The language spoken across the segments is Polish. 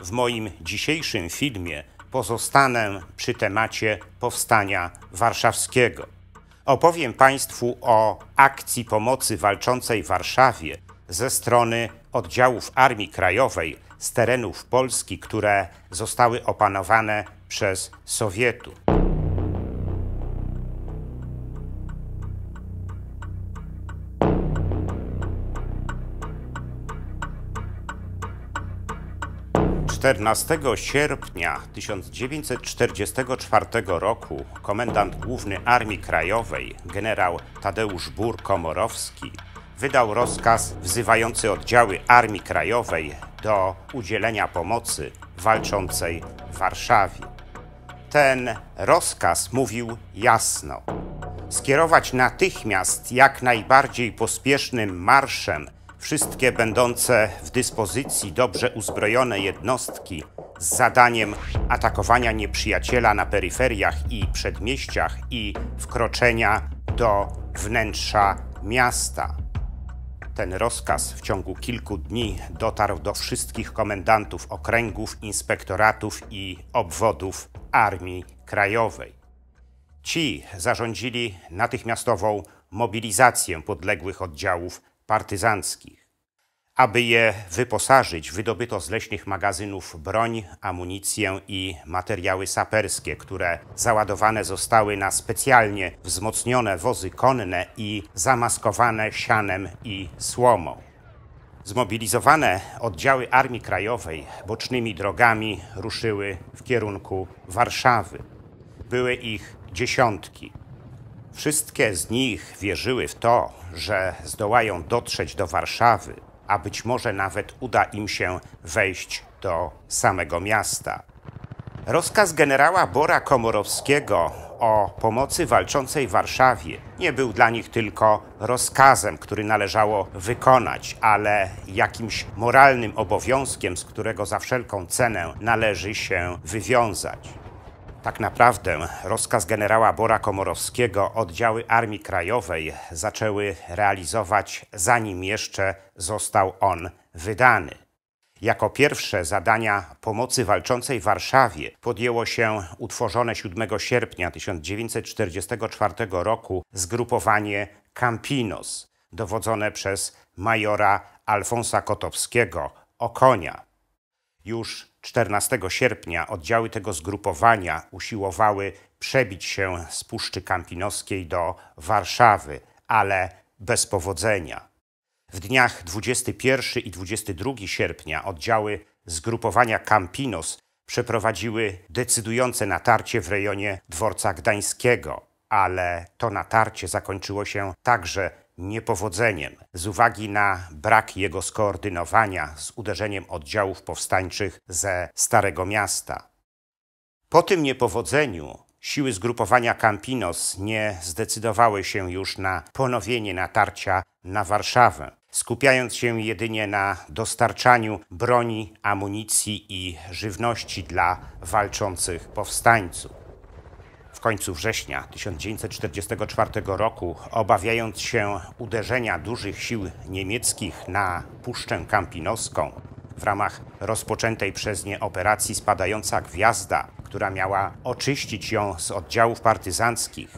W moim dzisiejszym filmie pozostanę przy temacie powstania warszawskiego. Opowiem Państwu o akcji pomocy walczącej w Warszawie ze strony oddziałów Armii Krajowej z terenów Polski, które zostały opanowane przez Sowietów. 14 sierpnia 1944 roku komendant główny Armii Krajowej, generał Tadeusz Bur-Komorowski, wydał rozkaz wzywający oddziały Armii Krajowej do udzielenia pomocy walczącej w Warszawie. Ten rozkaz mówił jasno: skierować natychmiast jak najbardziej pospiesznym marszem wszystkie będące w dyspozycji dobrze uzbrojone jednostki z zadaniem atakowania nieprzyjaciela na peryferiach i przedmieściach i wkroczenia do wnętrza miasta. Ten rozkaz w ciągu kilku dni dotarł do wszystkich komendantów okręgów, inspektoratów i obwodów Armii Krajowej. Ci zarządzili natychmiastową mobilizację podległych oddziałów partyzanckich. Aby je wyposażyć, wydobyto z leśnych magazynów broń, amunicję i materiały saperskie, które załadowane zostały na specjalnie wzmocnione wozy konne i zamaskowane sianem i słomą. Zmobilizowane oddziały Armii Krajowej bocznymi drogami ruszyły w kierunku Warszawy. Były ich dziesiątki. Wszystkie z nich wierzyły w to, że zdołają dotrzeć do Warszawy, a być może nawet uda im się wejść do samego miasta. Rozkaz generała Bora Komorowskiego o pomocy walczącej Warszawie nie był dla nich tylko rozkazem, który należało wykonać, ale jakimś moralnym obowiązkiem, z którego za wszelką cenę należy się wywiązać. Tak naprawdę rozkaz generała Bora Komorowskiego oddziały Armii Krajowej zaczęły realizować zanim jeszcze został on wydany. Jako pierwsze zadania pomocy walczącej Warszawie podjęło się utworzone 7 sierpnia 1944 roku zgrupowanie Campinos, dowodzone przez majora Alfonsa Kotowskiego Okonia. Już 14 sierpnia oddziały tego zgrupowania usiłowały przebić się z Puszczy Kampinoskiej do Warszawy, ale bez powodzenia. W dniach 21 i 22 sierpnia oddziały zgrupowania Kampinos przeprowadziły decydujące natarcie w rejonie dworca gdańskiego, ale to natarcie zakończyło się także niepowodzeniem z uwagi na brak jego skoordynowania z uderzeniem oddziałów powstańczych ze Starego Miasta. Po tym niepowodzeniu siły zgrupowania Campinos nie zdecydowały się już na ponowienie natarcia na Warszawę, skupiając się jedynie na dostarczaniu broni, amunicji i żywności dla walczących powstańców końcu września 1944 roku, obawiając się uderzenia dużych sił niemieckich na Puszczę Kampinowską, w ramach rozpoczętej przez nie operacji Spadająca Gwiazda, która miała oczyścić ją z oddziałów partyzanckich,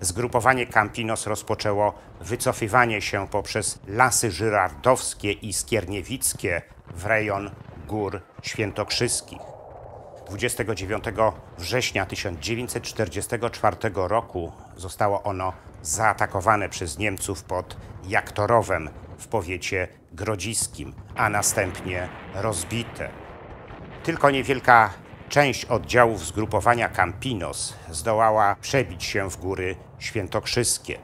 zgrupowanie Kampinos rozpoczęło wycofywanie się poprzez lasy żyrardowskie i skierniewickie w rejon Gór Świętokrzyskich. 29 września 1944 roku zostało ono zaatakowane przez Niemców pod Jaktorowem w powiecie grodziskim, a następnie rozbite. Tylko niewielka część oddziałów zgrupowania Campinos zdołała przebić się w góry świętokrzyskie.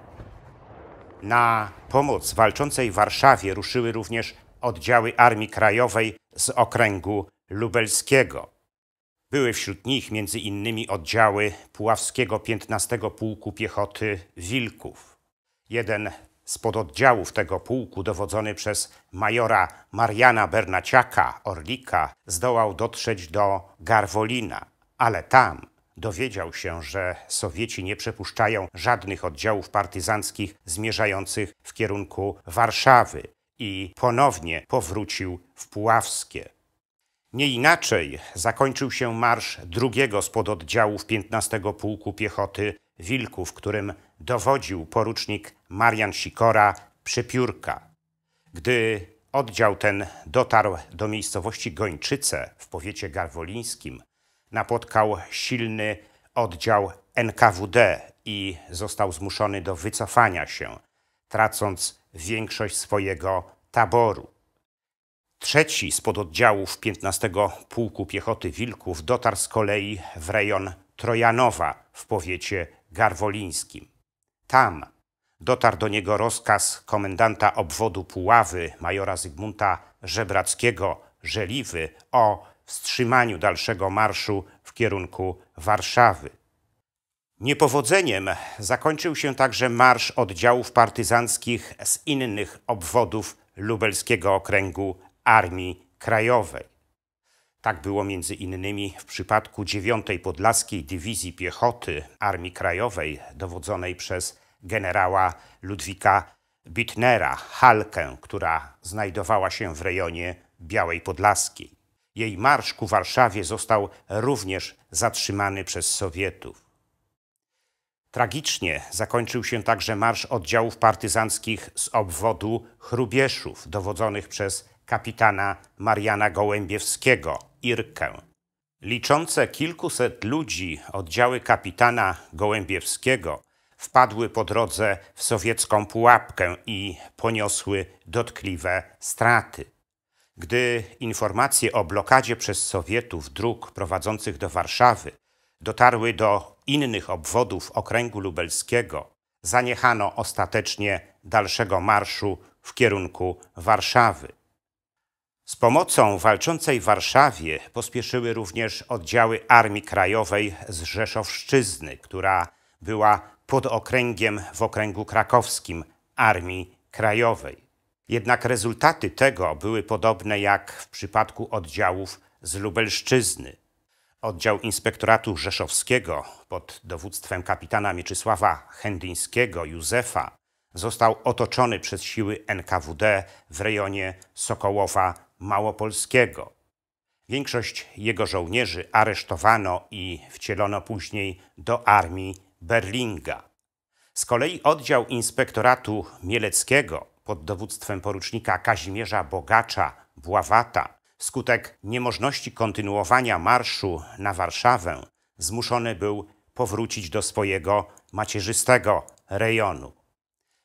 Na pomoc walczącej Warszawie ruszyły również oddziały Armii Krajowej z okręgu lubelskiego. Były wśród nich między innymi oddziały Puławskiego 15 Pułku Piechoty Wilków. Jeden z pododdziałów tego pułku, dowodzony przez majora Mariana Bernaciaka Orlika, zdołał dotrzeć do Garwolina, ale tam dowiedział się, że Sowieci nie przepuszczają żadnych oddziałów partyzanckich zmierzających w kierunku Warszawy i ponownie powrócił w Puławskie. Nie inaczej zakończył się marsz drugiego z oddziałów 15 Pułku Piechoty Wilków, którym dowodził porucznik Marian Sikora Przypiórka. Gdy oddział ten dotarł do miejscowości Gończyce w powiecie garwolińskim, napotkał silny oddział NKWD i został zmuszony do wycofania się, tracąc większość swojego taboru. Trzeci z pododdziałów 15 Pułku Piechoty Wilków dotarł z kolei w rejon Trojanowa w powiecie garwolińskim. Tam dotarł do niego rozkaz komendanta obwodu Puławy, majora Zygmunta Żebrackiego, Żeliwy, o wstrzymaniu dalszego marszu w kierunku Warszawy. Niepowodzeniem zakończył się także marsz oddziałów partyzanckich z innych obwodów lubelskiego okręgu Armii Krajowej. Tak było między innymi w przypadku 9 Podlaskiej Dywizji Piechoty Armii Krajowej dowodzonej przez generała Ludwika Bittnera, Halkę, która znajdowała się w rejonie Białej Podlaskiej. Jej marsz ku Warszawie został również zatrzymany przez Sowietów. Tragicznie zakończył się także marsz oddziałów partyzanckich z obwodu Chrubieszów, dowodzonych przez kapitana Mariana Gołębiewskiego, Irkę. Liczące kilkuset ludzi oddziały kapitana Gołębiewskiego wpadły po drodze w sowiecką pułapkę i poniosły dotkliwe straty. Gdy informacje o blokadzie przez Sowietów dróg prowadzących do Warszawy dotarły do innych obwodów okręgu lubelskiego, zaniechano ostatecznie dalszego marszu w kierunku Warszawy. Z pomocą walczącej Warszawie pospieszyły również oddziały Armii Krajowej z Rzeszowszczyzny, która była pod okręgiem w okręgu krakowskim Armii Krajowej. Jednak rezultaty tego były podobne jak w przypadku oddziałów z Lubelszczyzny. Oddział Inspektoratu Rzeszowskiego pod dowództwem kapitana Mieczysława Hendyńskiego Józefa został otoczony przez siły NKWD w rejonie Sokołowa Małopolskiego. Większość jego żołnierzy aresztowano i wcielono później do armii Berlinga. Z kolei oddział inspektoratu mieleckiego pod dowództwem porucznika Kazimierza Bogacza Bławata wskutek niemożności kontynuowania marszu na Warszawę zmuszony był powrócić do swojego macierzystego rejonu.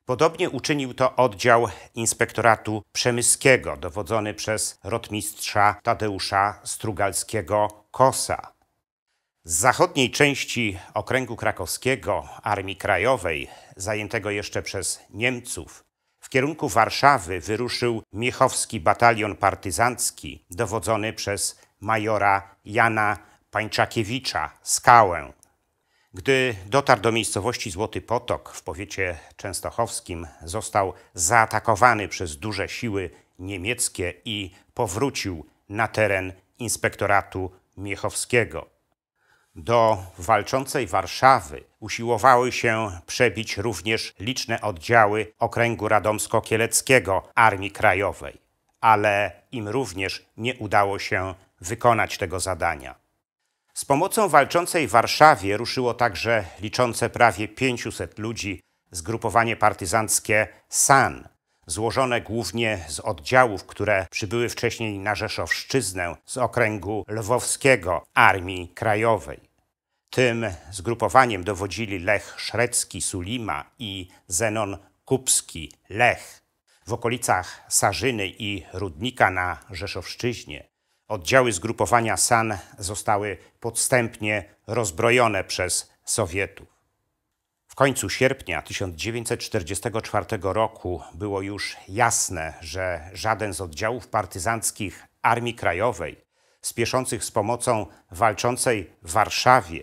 Podobnie uczynił to oddział inspektoratu przemyskiego, dowodzony przez rotmistrza Tadeusza Strugalskiego Kosa. Z zachodniej części okręgu krakowskiego Armii Krajowej, zajętego jeszcze przez Niemców, w kierunku Warszawy wyruszył Miechowski Batalion Partyzancki, dowodzony przez majora Jana Pańczakiewicza Skałę, gdy dotarł do miejscowości Złoty Potok w powiecie częstochowskim, został zaatakowany przez duże siły niemieckie i powrócił na teren inspektoratu Miechowskiego. Do walczącej Warszawy usiłowały się przebić również liczne oddziały Okręgu Radomsko-Kieleckiego Armii Krajowej, ale im również nie udało się wykonać tego zadania. Z pomocą walczącej Warszawie ruszyło także liczące prawie 500 ludzi zgrupowanie partyzanckie SAN, złożone głównie z oddziałów, które przybyły wcześniej na Rzeszowszczyznę z okręgu lwowskiego Armii Krajowej. Tym zgrupowaniem dowodzili Lech Szrecki Sulima i Zenon Kupski Lech. W okolicach Sarzyny i Rudnika na Rzeszowszczyźnie Oddziały zgrupowania SAN zostały podstępnie rozbrojone przez Sowietów. W końcu sierpnia 1944 roku było już jasne, że żaden z oddziałów partyzanckich Armii Krajowej spieszących z pomocą walczącej w Warszawie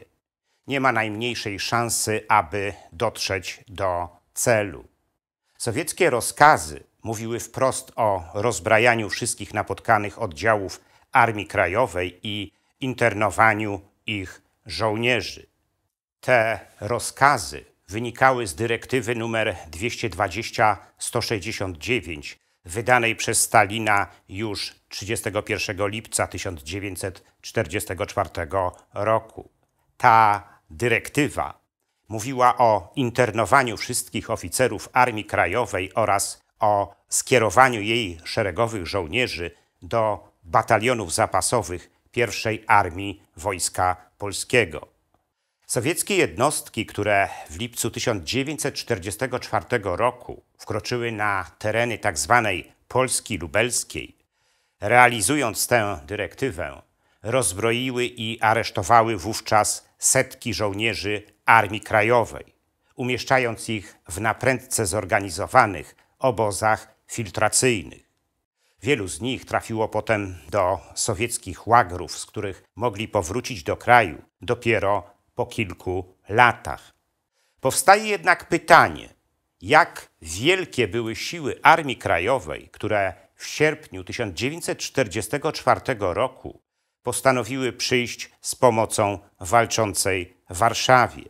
nie ma najmniejszej szansy, aby dotrzeć do celu. Sowieckie rozkazy mówiły wprost o rozbrajaniu wszystkich napotkanych oddziałów Armii Krajowej i internowaniu ich żołnierzy. Te rozkazy wynikały z dyrektywy nr 220-169 wydanej przez Stalina już 31 lipca 1944 roku. Ta dyrektywa mówiła o internowaniu wszystkich oficerów Armii Krajowej oraz o skierowaniu jej szeregowych żołnierzy do batalionów zapasowych pierwszej Armii Wojska Polskiego. Sowieckie jednostki, które w lipcu 1944 roku wkroczyły na tereny tzw. Tak Polski Lubelskiej, realizując tę dyrektywę, rozbroiły i aresztowały wówczas setki żołnierzy Armii Krajowej, umieszczając ich w naprędce zorganizowanych obozach filtracyjnych. Wielu z nich trafiło potem do sowieckich łagrów, z których mogli powrócić do kraju dopiero po kilku latach. Powstaje jednak pytanie, jak wielkie były siły Armii Krajowej, które w sierpniu 1944 roku postanowiły przyjść z pomocą walczącej Warszawie.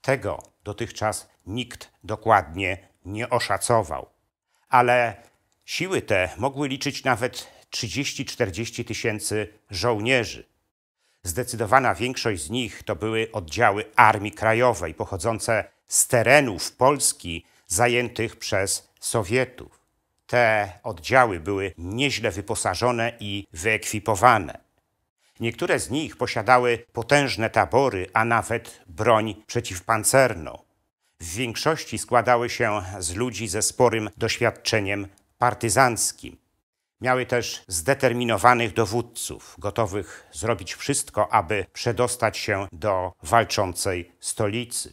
Tego dotychczas nikt dokładnie nie oszacował, ale Siły te mogły liczyć nawet 30-40 tysięcy żołnierzy. Zdecydowana większość z nich to były oddziały Armii Krajowej pochodzące z terenów Polski zajętych przez Sowietów. Te oddziały były nieźle wyposażone i wyekwipowane. Niektóre z nich posiadały potężne tabory, a nawet broń przeciwpancerną. W większości składały się z ludzi ze sporym doświadczeniem partyzanckim. Miały też zdeterminowanych dowódców, gotowych zrobić wszystko, aby przedostać się do walczącej stolicy.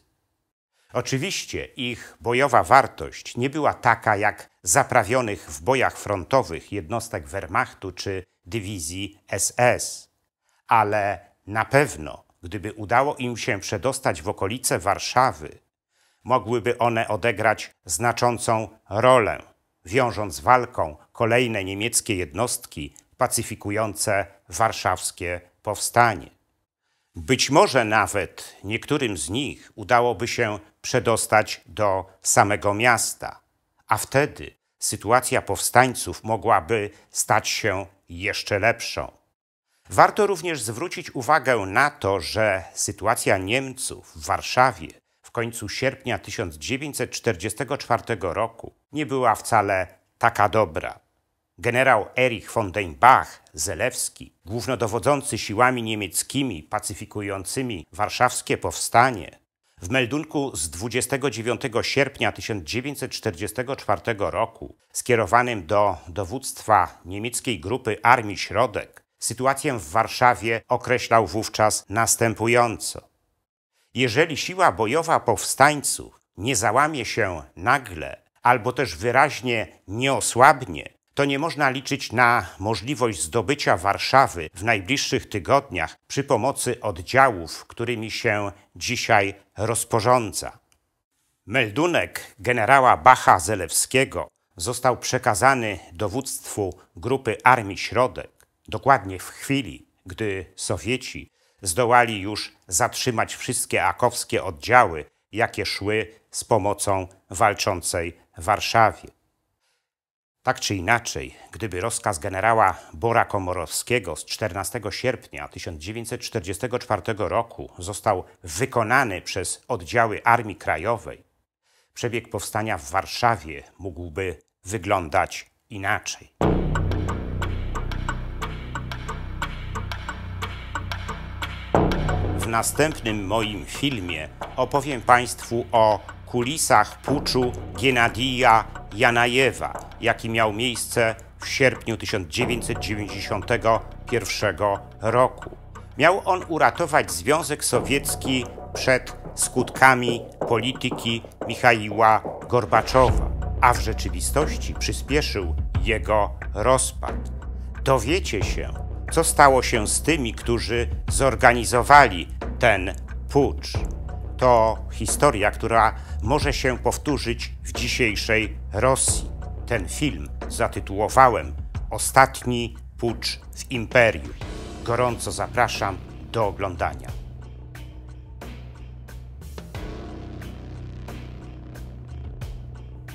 Oczywiście ich bojowa wartość nie była taka jak zaprawionych w bojach frontowych jednostek Wehrmachtu czy dywizji SS, ale na pewno, gdyby udało im się przedostać w okolice Warszawy, mogłyby one odegrać znaczącą rolę wiążąc walką kolejne niemieckie jednostki pacyfikujące warszawskie powstanie. Być może nawet niektórym z nich udałoby się przedostać do samego miasta, a wtedy sytuacja powstańców mogłaby stać się jeszcze lepszą. Warto również zwrócić uwagę na to, że sytuacja Niemców w Warszawie końcu sierpnia 1944 roku nie była wcale taka dobra. Generał Erich von den Bach Zelewski, głównodowodzący siłami niemieckimi pacyfikującymi warszawskie powstanie, w meldunku z 29 sierpnia 1944 roku, skierowanym do dowództwa niemieckiej grupy Armii Środek, sytuację w Warszawie określał wówczas następująco. Jeżeli siła bojowa powstańców nie załamie się nagle albo też wyraźnie nie osłabnie, to nie można liczyć na możliwość zdobycia Warszawy w najbliższych tygodniach przy pomocy oddziałów, którymi się dzisiaj rozporządza. Meldunek generała Bacha Zelewskiego został przekazany dowództwu Grupy Armii Środek dokładnie w chwili, gdy Sowieci zdołali już zatrzymać wszystkie akowskie oddziały, jakie szły z pomocą walczącej Warszawie. Tak czy inaczej, gdyby rozkaz generała Bora Komorowskiego z 14 sierpnia 1944 roku został wykonany przez oddziały Armii Krajowej, przebieg powstania w Warszawie mógłby wyglądać inaczej. W następnym moim filmie opowiem Państwu o kulisach puczu Giennadija Janajewa, jaki miał miejsce w sierpniu 1991 roku. Miał on uratować Związek Sowiecki przed skutkami polityki Michaiła Gorbaczowa, a w rzeczywistości przyspieszył jego rozpad. Dowiecie się, co stało się z tymi, którzy zorganizowali ten pucz to historia, która może się powtórzyć w dzisiejszej Rosji. Ten film zatytułowałem Ostatni pucz w imperium. Gorąco zapraszam do oglądania.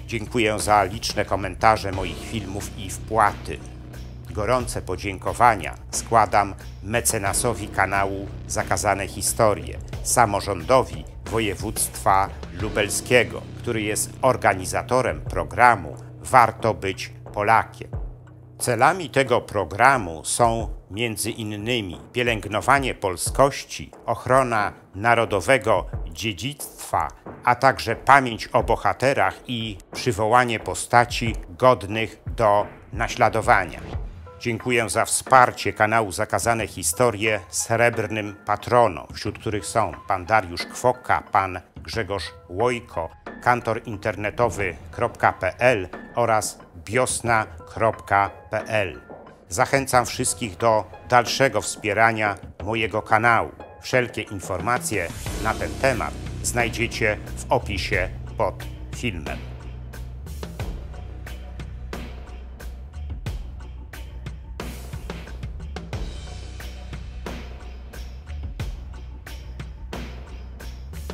Dziękuję za liczne komentarze moich filmów i wpłaty gorące podziękowania składam mecenasowi kanału Zakazane Historie, samorządowi województwa lubelskiego, który jest organizatorem programu Warto być Polakiem. Celami tego programu są między innymi pielęgnowanie polskości, ochrona narodowego dziedzictwa, a także pamięć o bohaterach i przywołanie postaci godnych do naśladowania. Dziękuję za wsparcie kanału Zakazane Historie srebrnym patronom, wśród których są pan Dariusz Kwoka, pan Grzegorz Łojko, kantor internetowy.pl oraz biosna.pl. Zachęcam wszystkich do dalszego wspierania mojego kanału. Wszelkie informacje na ten temat znajdziecie w opisie pod filmem.